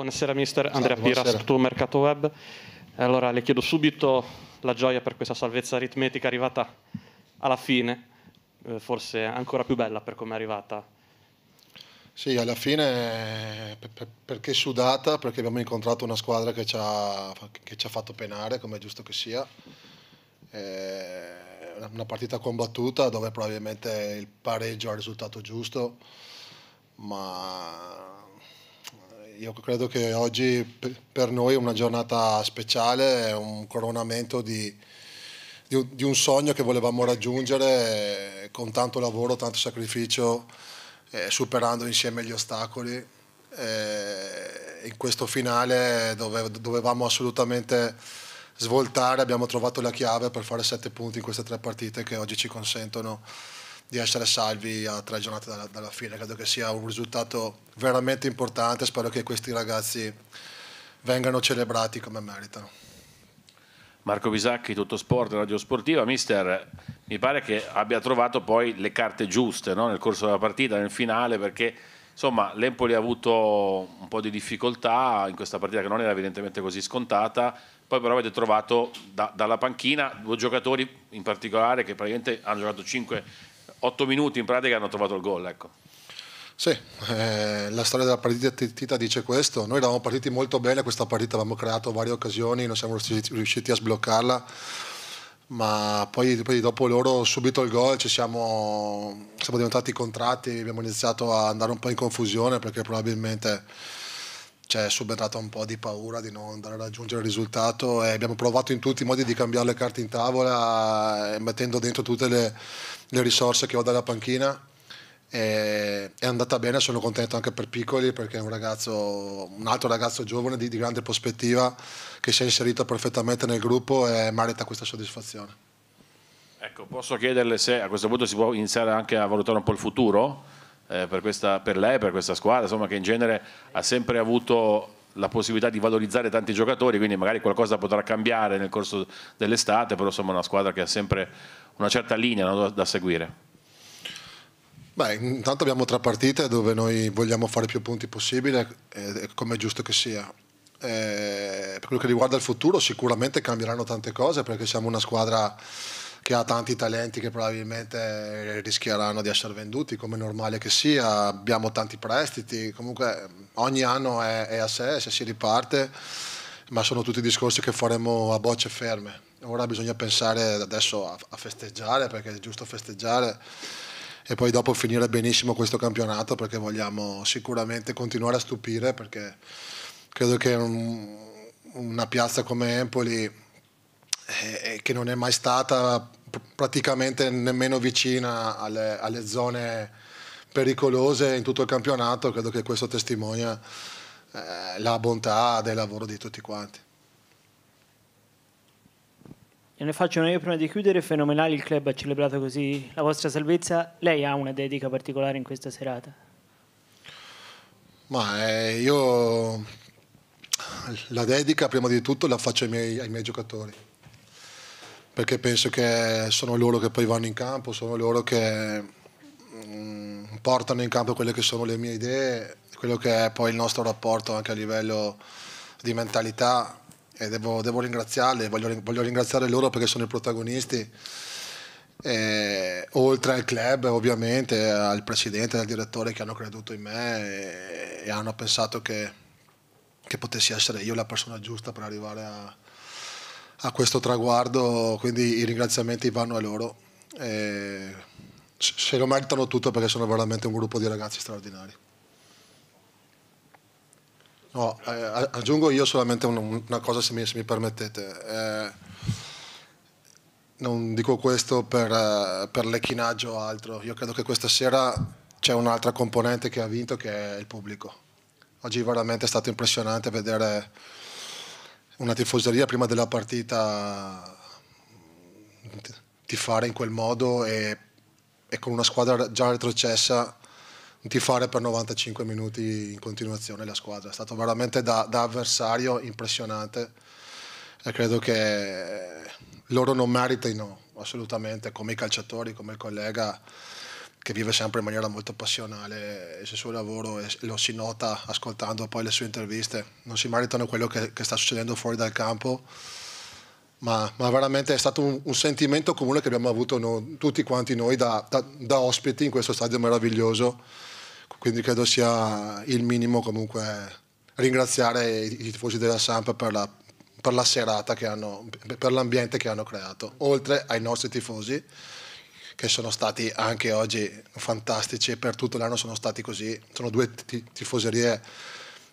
Buonasera mister, Andrea Salve, Piras, buonasera. tu Mercato Web. Allora le chiedo subito la gioia per questa salvezza aritmetica arrivata alla fine, eh, forse ancora più bella per come è arrivata. Sì, alla fine perché sudata, perché abbiamo incontrato una squadra che ci ha, che ci ha fatto penare, come è giusto che sia. Eh, una partita combattuta dove probabilmente il pareggio ha risultato giusto, ma io credo che oggi per noi è una giornata speciale, è un coronamento di, di, un sogno che volevamo raggiungere eh, con tanto lavoro, tanto sacrificio, eh, superando insieme gli ostacoli. Eh, in questo finale dove, dovevamo assolutamente svoltare, abbiamo trovato la chiave per fare sette punti in queste tre partite che oggi ci consentono di essere salvi a tre giornate dalla, dalla, fine. Credo che sia un risultato veramente importante. Spero che questi ragazzi vengano celebrati come meritano. Marco Bisacchi, Tutto Sport, Radio Sportiva. Mister, mi pare che abbia trovato poi le carte giuste no? nel corso della partita, nel finale, perché insomma l'Empoli ha avuto un po' di difficoltà in questa partita che non era evidentemente così scontata, poi però avete trovato da, dalla panchina due giocatori in particolare che praticamente hanno giocato 5 8 minuti in pratica hanno trovato il gol. Ecco. Sì, eh, la storia della partita Tita dice questo. Noi eravamo partiti molto bene questa partita, avevamo creato varie occasioni, non siamo riusciti a sbloccarla, ma poi, poi dopo loro subito il gol ci siamo, siamo diventati contratti, abbiamo iniziato a andare un po' in confusione perché probabilmente c'è subentrata un po' di paura di non andare a raggiungere il risultato e abbiamo provato in tutti i modi di cambiare le carte in tavola eh, mettendo dentro tutte le, le risorse che ho dalla panchina e, è andata bene, sono contento anche per Piccoli perché è un ragazzo, un altro ragazzo giovane di, di grande prospettiva che si è inserito perfettamente nel gruppo e merita questa soddisfazione. Ecco, posso chiederle se a questo punto si può iniziare anche a valutare un po' il futuro? eh, per, questa, per lei, per questa squadra, insomma, che in genere ha sempre avuto la possibilità di valorizzare tanti giocatori, quindi magari qualcosa potrà cambiare nel corso dell'estate, però insomma è una squadra che ha sempre una certa linea no, da, da, seguire. Beh, intanto abbiamo tre partite dove noi vogliamo fare più punti possibile, eh, come è giusto che sia. Eh, per quello che riguarda il futuro sicuramente cambieranno tante cose perché siamo una squadra che ha tanti talenti che probabilmente eh, rischieranno di essere venduti, come è normale che sia, abbiamo tanti prestiti, comunque ehm, ogni anno è, è a sé, se si riparte, ma sono tutti discorsi che faremo a bocce ferme. Ora bisogna pensare adesso a, a festeggiare, perché è giusto festeggiare e poi dopo finire benissimo questo campionato perché vogliamo sicuramente continuare a stupire perché credo che un, una piazza come Empoli eh, eh che non è mai stata praticamente nemmeno vicina alle, alle, zone pericolose in tutto il campionato, credo che questo testimonia eh, la bontà del lavoro di tutti quanti. E ne faccio una io prima di chiudere, fenomenale il club ha celebrato così la vostra salvezza, lei ha una dedica particolare in questa serata? Ma eh, io la dedica prima di tutto la faccio ai miei, ai miei giocatori perché penso che sono loro che poi vanno in campo, sono loro che mh, mm, portano in campo quelle che sono le mie idee, quello che è poi il nostro rapporto anche a livello di mentalità e devo, devo ringraziarli, voglio, voglio, ringraziare loro perché sono i protagonisti. E, oltre al club ovviamente al presidente e al direttore che hanno creduto in me e, e hanno pensato che, che potessi essere io la persona giusta per arrivare a, a questo traguardo, quindi i ringraziamenti vanno a loro. E se lo meritano tutto perché sono veramente un gruppo di ragazzi straordinari. No, eh, aggiungo io solamente una cosa se mi, se mi permettete. Eh, non dico questo per, eh, per lecchinaggio o altro, io credo che questa sera c'è un'altra componente che ha vinto che è il pubblico. Oggi veramente è stato impressionante vedere una tifoseria prima della partita ti fare in quel modo e, e con una squadra già retrocessa ti fare per 95 minuti in continuazione la squadra. È stato veramente da, da avversario impressionante e credo che loro non meritino assolutamente come i calciatori, come il collega che vive sempre in maniera molto passionale il suo lavoro e lo si nota ascoltando poi le sue interviste. Non si meritano quello che, che sta succedendo fuori dal campo, ma, ma veramente è stato un, un, sentimento comune che abbiamo avuto noi, tutti quanti noi da, da, da, ospiti in questo stadio meraviglioso. Quindi credo sia il minimo comunque ringraziare i, i tifosi della Samp per la, per la serata che hanno, per l'ambiente che hanno creato, oltre ai nostri tifosi che sono stati anche oggi fantastici e per tutto l'anno sono stati così. Sono due tifoserie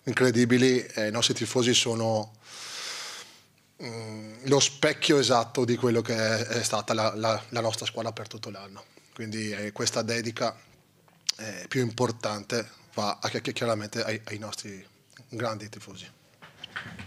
incredibili e i nostri tifosi sono mm, lo specchio esatto di quello che è, è stata la, la, la, nostra squadra per tutto l'anno. Quindi eh, questa dedica eh, più importante va a, chiaramente ai, ai nostri grandi tifosi.